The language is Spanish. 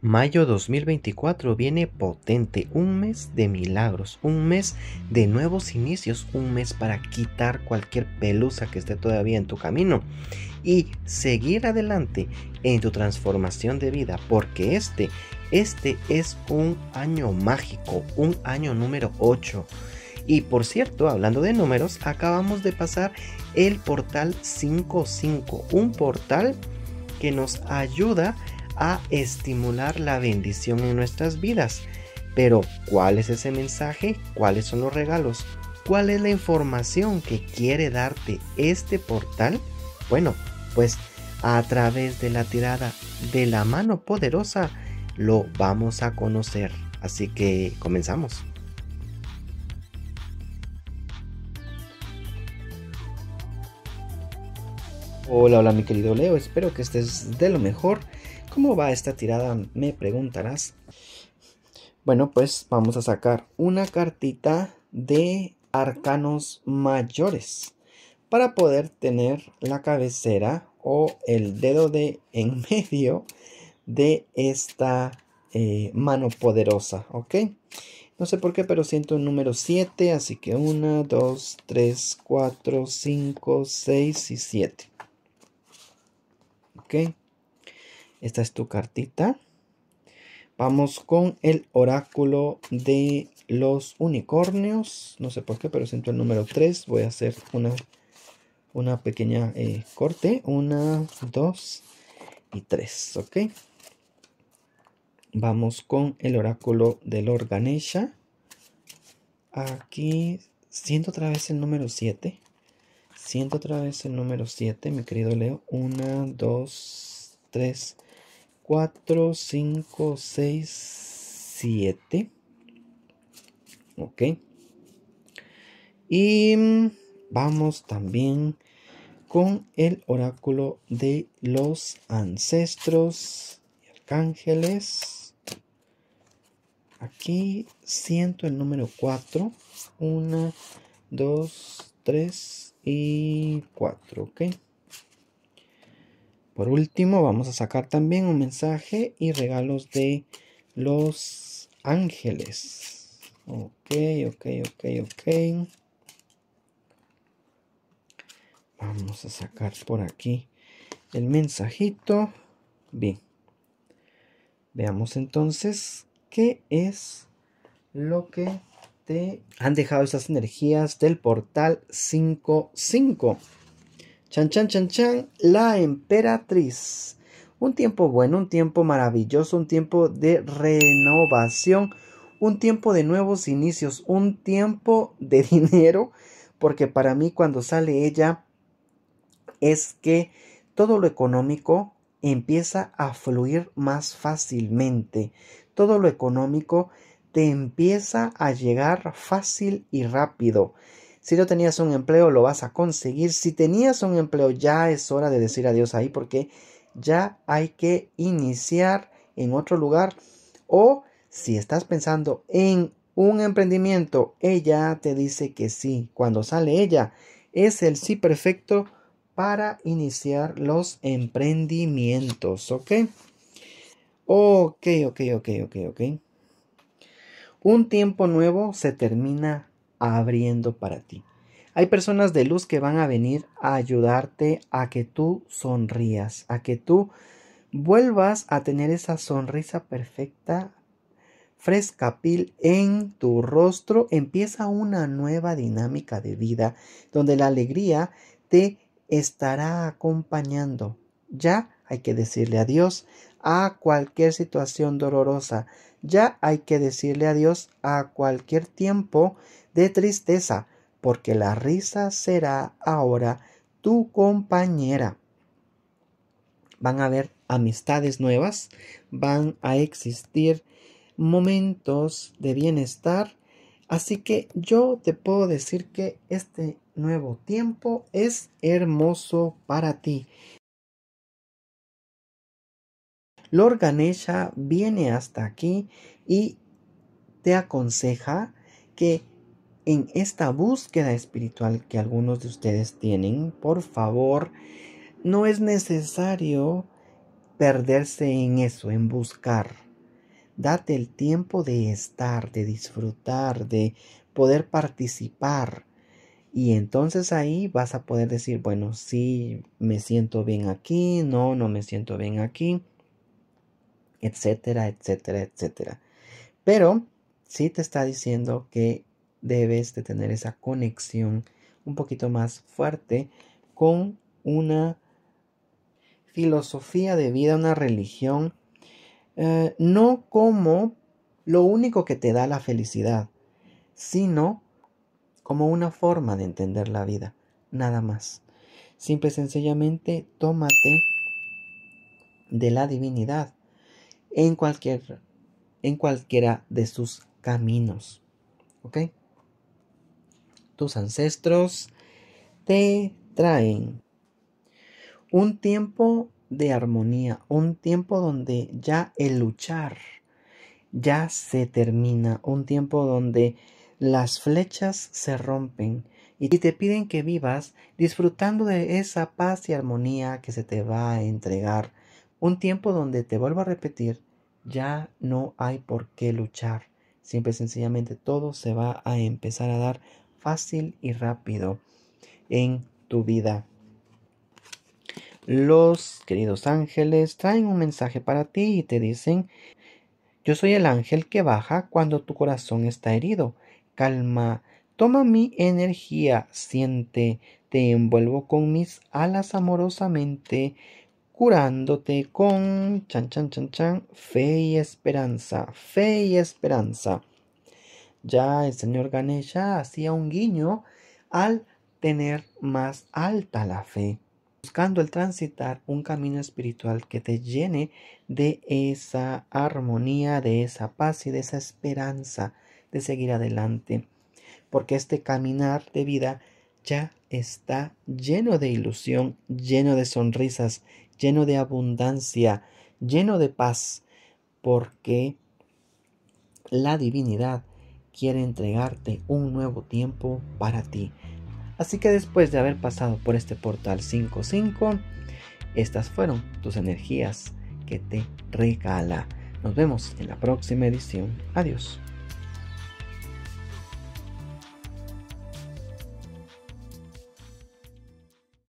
Mayo 2024 viene potente, un mes de milagros, un mes de nuevos inicios, un mes para quitar cualquier pelusa que esté todavía en tu camino y seguir adelante en tu transformación de vida, porque este, este es un año mágico, un año número 8. Y por cierto, hablando de números, acabamos de pasar el portal 55, un portal que nos ayuda a estimular la bendición en nuestras vidas. Pero, ¿cuál es ese mensaje? ¿Cuáles son los regalos? ¿Cuál es la información que quiere darte este portal? Bueno, pues a través de la tirada de la mano poderosa lo vamos a conocer. Así que comenzamos. Hola, hola mi querido Leo, espero que estés de lo mejor. ¿Cómo va esta tirada? Me preguntarás. Bueno, pues vamos a sacar una cartita de arcanos mayores para poder tener la cabecera o el dedo de en medio de esta eh, mano poderosa, ¿ok? No sé por qué, pero siento un número 7, así que 1, 2, 3, 4, 5, 6 y 7. Ok. Esta es tu cartita. Vamos con el oráculo de los unicornios. No sé por qué, pero siento el número 3. Voy a hacer una, una pequeña eh, corte. Una, dos y tres. Ok. Vamos con el oráculo del organesha Aquí siento otra vez el número 7. Siento otra vez el número 7, mi querido Leo. 1, 2, 3, 4, 5, 6, 7. Ok. Y vamos también con el oráculo de los ancestros y arcángeles. Aquí siento el número 4. 1, 2, 3, y 4, ¿ok? Por último, vamos a sacar también un mensaje y regalos de los ángeles. Ok, ok, ok, ok. Vamos a sacar por aquí el mensajito. Bien. Veamos entonces qué es lo que han dejado esas energías del portal 5-5. Chan, chan, chan, chan, la emperatriz. Un tiempo bueno, un tiempo maravilloso, un tiempo de renovación, un tiempo de nuevos inicios, un tiempo de dinero, porque para mí cuando sale ella es que todo lo económico empieza a fluir más fácilmente. Todo lo económico te empieza a llegar fácil y rápido. Si no tenías un empleo, lo vas a conseguir. Si tenías un empleo, ya es hora de decir adiós ahí porque ya hay que iniciar en otro lugar. O si estás pensando en un emprendimiento, ella te dice que sí. Cuando sale ella, es el sí perfecto para iniciar los emprendimientos. ¿Ok? Ok, ok, ok, ok, ok. Un tiempo nuevo se termina abriendo para ti. Hay personas de luz que van a venir a ayudarte a que tú sonrías, a que tú vuelvas a tener esa sonrisa perfecta, fresca pil en tu rostro. Empieza una nueva dinámica de vida donde la alegría te estará acompañando. Ya hay que decirle adiós a cualquier situación dolorosa, ya hay que decirle adiós a cualquier tiempo de tristeza, porque la risa será ahora tu compañera. Van a haber amistades nuevas, van a existir momentos de bienestar, así que yo te puedo decir que este nuevo tiempo es hermoso para ti. Lord Ganesha viene hasta aquí y te aconseja que en esta búsqueda espiritual que algunos de ustedes tienen, por favor, no es necesario perderse en eso, en buscar. Date el tiempo de estar, de disfrutar, de poder participar. Y entonces ahí vas a poder decir, bueno, sí, me siento bien aquí, no, no me siento bien aquí etcétera, etcétera, etcétera. Pero sí te está diciendo que debes de tener esa conexión un poquito más fuerte con una filosofía de vida, una religión, eh, no como lo único que te da la felicidad, sino como una forma de entender la vida, nada más. Simple y sencillamente tómate de la divinidad en, cualquier, en cualquiera de sus caminos. ¿Ok? Tus ancestros te traen un tiempo de armonía, un tiempo donde ya el luchar ya se termina, un tiempo donde las flechas se rompen y te piden que vivas disfrutando de esa paz y armonía que se te va a entregar un tiempo donde, te vuelvo a repetir, ya no hay por qué luchar. Siempre y sencillamente todo se va a empezar a dar fácil y rápido en tu vida. Los queridos ángeles traen un mensaje para ti y te dicen, yo soy el ángel que baja cuando tu corazón está herido. Calma, toma mi energía, siente, te envuelvo con mis alas amorosamente curándote con chan chan chan chan fe y esperanza, fe y esperanza. Ya el señor Ganesha hacía un guiño al tener más alta la fe, buscando el transitar un camino espiritual que te llene de esa armonía, de esa paz y de esa esperanza de seguir adelante, porque este caminar de vida ya está lleno de ilusión, lleno de sonrisas, lleno de abundancia, lleno de paz, porque la divinidad quiere entregarte un nuevo tiempo para ti. Así que después de haber pasado por este portal 5.5, estas fueron tus energías que te regala. Nos vemos en la próxima edición. Adiós.